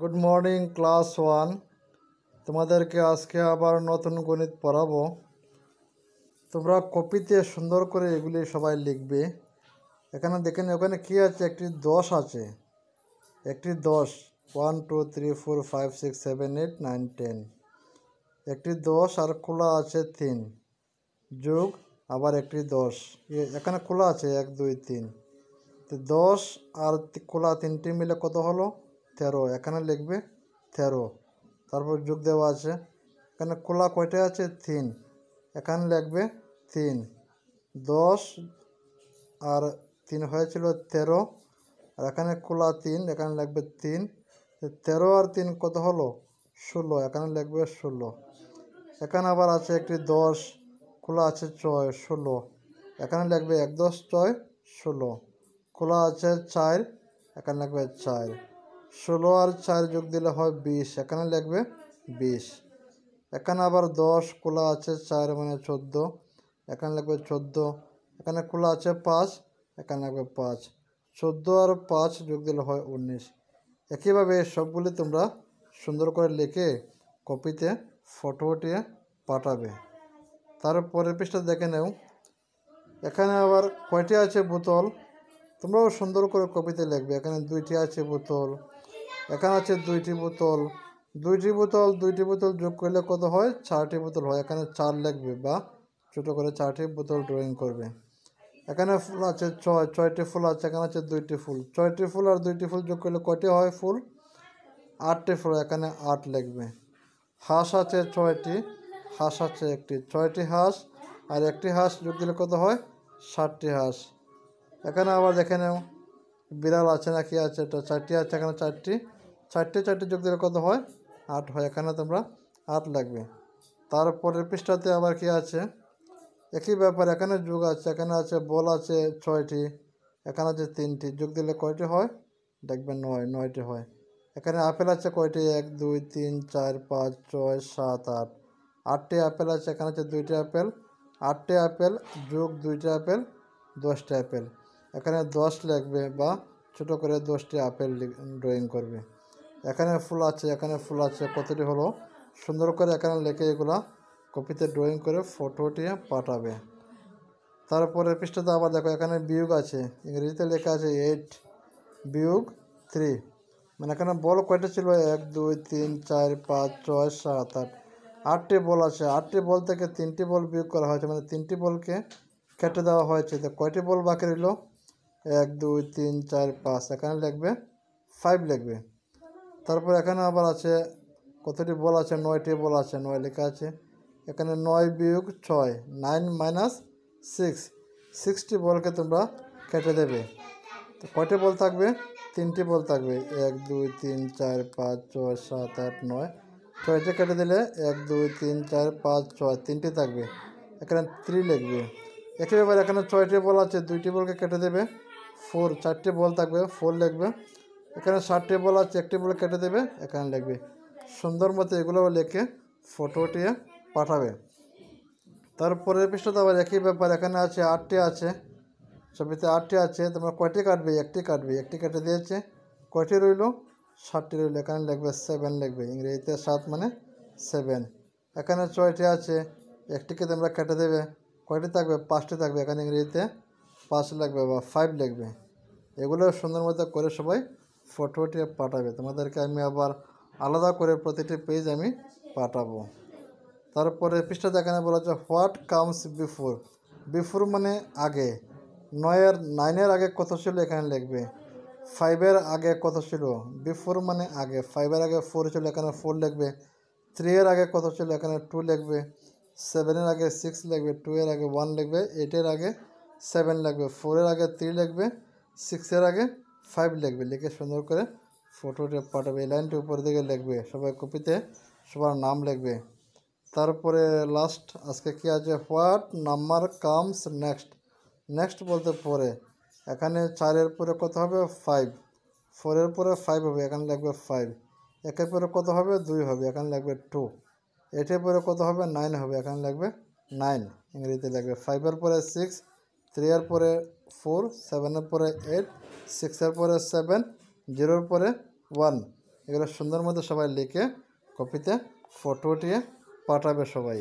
good morning class one তোমাদেরকে আজকে আবার নতুন গণিত পড়াবো তোমরা কপিতে সুন্দর করে এগুলি সবাই লিখবে এখানে দেখেন ওখানে কি আছে একটি দশ আছে একটি দশ one two three four five six seven eight nine ten একটি দশ আর খোলা আছে তিন যোগ আবার একটি দশ এখানে খোলা আছে এক দুই তিন তো দশ আর খোলা তিনটি মিলে কত হলো তেরো এখানে লিখবে তেরো তারপর যোগ দেওয়া আছে এখানে খোলা কয়টা আছে তিন এখানে লিখবে তিন দশ আর তিন হয়েছিল তেরো আর এখানে খোলা তিন এখানে লাগবে তিন তেরো আর তিন কত হলো ষোলো এখানে লিখবে ষোলো এখানে আবার আছে একটি দশ খোলা আছে ছয় ষোলো এখানে লিখবে এক দশ ছয় ষোলো খোলা আছে চার এখানে লাগবে চার ষোলো আর চার যোগ দিলে হয় বিশ এখানে লাগবে বিশ এখানে আবার দশ খোলা আছে চার মানে চোদ্দো এখানে লাগবে চোদ্দ এখানে খোলা আছে পাঁচ এখানে লাগবে পাঁচ চোদ্দো আর পাঁচ যোগ দিলে হয় উনিশ একইভাবে সবগুলি তোমরা সুন্দর করে লিখে কপিতে ফটো উঠিয়ে পাঠাবে তারপরের পৃষ্ঠা দেখে নেও এখানে আবার কয়টি আছে বোতল তোমরাও সুন্দর করে কপিতে লিখবে এখানে দুইটি আছে বোতল এখানে আছে দুইটি বোতল দুইটি বোতল দুইটি বোতল যোগ করলে কত হয় চারটি বোতল হয় এখানে চার লাগবে বা ছোটো করে চারটি বোতল ড্রয়িং করবে এখানে ফুল আছে ছয় ছয়টি ফুল আছে এখানে আছে দুইটি ফুল ছয়টি ফুল আর দুইটি ফুল যোগ করলে কয়টি হয় ফুল আটটি ফুল এখানে আট লাগবে হাঁস আছে ছয়টি হাঁস আছে একটি ছয়টি হাঁস আর একটি হাঁস যোগ দিলে কত হয় ষাটটি হাঁস এখানে আবার দেখে নেও বিড়াল আছে নাকি আছে এটা চারটি আছে এখানে চারটি চারটে চারটে যোগ দিলে কত হয় আট হয় এখানে তোমরা আট লাগবে তারপরের পৃষ্ঠাতে আবার কি আছে একই ব্যাপার এখানে যোগ আছে এখানে আছে বল আছে ছয়টি এখানে আছে তিনটি যোগ দিলে কয়টি হয় দেখবেন নয় নয়টি হয় এখানে আপেল আছে কয়টি এক দুই তিন চার পাঁচ ছয় সাত আট আটটি আপেল আছে এখানে আছে দুইটি আপেল আটটি আপেল যোগ দুইটি আপেল দশটি আপেল এখানে দশ লাগবে বা ছোট করে দশটি আপেল ড্রয়িং করবে এখানে ফুল আছে এখানে ফুল আছে কতটি হলো সুন্দর করে এখানে লেখে এগুলা কপিতে ড্রয়িং করে ফটোটি পাঠাবে তারপরে পৃষ্ঠাতে আবার দেখো এখানে বিয়োগ আছে ইংরেজিতে লেখা আছে এইট বিয়োগ থ্রি মানে এখানে বল কয়টা ছিল এক দুই তিন চার পাঁচ ছয় সাত আট আটটি বল আছে আটটি বল থেকে তিনটি বল বিয়োগ করা হয়েছে মানে তিনটি বলকে কেটে দেওয়া হয়েছে তো কয়টি বল বাকি রইল এক দুই তিন চার পাঁচ এখানে লিখবে ফাইভ লিখবে তারপর এখানে আবার আছে কতটি বল আছে নয়টি বল আছে নয় লেখা আছে এখানে নয় বিয়োগ ছয় নাইন মাইনাস সিক্স সিক্সটি বলকে তোমরা কেটে দেবে তো কয়টি বল থাকবে তিনটি বল থাকবে এক দুই তিন চার পাঁচ ছয় সাত আট নয় ছয়টি কেটে দিলে এক দুই তিন চার পাঁচ ছয় তিনটি থাকবে এখানে থ্রি লিখবে ব্যাপারে এখানে ছয়টি বল আছে দুইটি বলকে কেটে দেবে ফোর চারটি বল থাকবে ফোর লিখবে এখানে শার্ট টেবল আছে এক টেবল কেটে দেবে এখানে লিখবে সুন্দর মতো এগুলো লিখে ফটোটি পাঠাবে তারপরের পৃষ্ঠাতে আবার একই ব্যাপার এখানে আছে আটটি আছে ছবিতে আটটি আছে তোমরা কয়টি কাটবে একটি কাটবে একটি কেটে দিয়েছে কয়টি রইল সাতটি রইল এখানে লিখবে সেভেন লিখবে ইংরেজিতে সাত মানে সেভেন এখানে ছয়টি আছে একটিকে তোমরা কেটে দেবে কয়টি থাকবে পাঁচটি থাকবে এখানে ইংরেজিতে পাঁচ লাগবে বা ফাইভ লাগবে এগুলো সুন্দর মতো করে সবাই ফটোটি পাঠাবে তোমাদেরকে আমি আবার আলাদা করে প্রতিটি পেজ আমি পাঠাবো তারপরে পৃষ্ঠা দেখানে বলা হচ্ছে হোয়াট কামস বিফোর বিফোর মানে আগে নয়ের নাইনের আগে কত ছিল এখানে লিখবে ফাইভের আগে কত ছিল বিফোর মানে আগে ফাইভের আগে ফোর ছিল এখানে ফোর লিখবে থ্রি এর আগে কত ছিল এখানে টু লিখবে সেভেনের আগে সিক্স লিখবে টু এর আগে ওয়ান লিখবে এইটের আগে সেভেন লাগবে ফোরের আগে থ্রি লিখবে সিক্সের আগে ফাইভ লিখবে লিখে সুন্দর করে ফটোটা পাঠাবে এই লাইনটি উপর দিকে লিখবে সবাই কপিতে সবার নাম লিখবে তারপরে লাস্ট আজকে কি আছে what number comes next next বলতে পরে এখানে চারের পরে কত হবে ফাইভ ফোরের পরে ফাইভ হবে এখানে লাগবে ফাইভ একের পরে কত হবে দুই হবে এখানে লাগবে টু এটের পরে কত হবে নাইন হবে এখানে লাগবে নাইন ইংরেজিতে লাগবে ফাইভের পরে সিক্স থ্রি এর পরে ফোর সেভেনের পরে এইট সিক্সের পরে সেভেন জিরোর পরে ওয়ান এগুলো সুন্দর মতো সবাই লিখে কপিতে ফটো উঠিয়ে পাঠাবে সবাই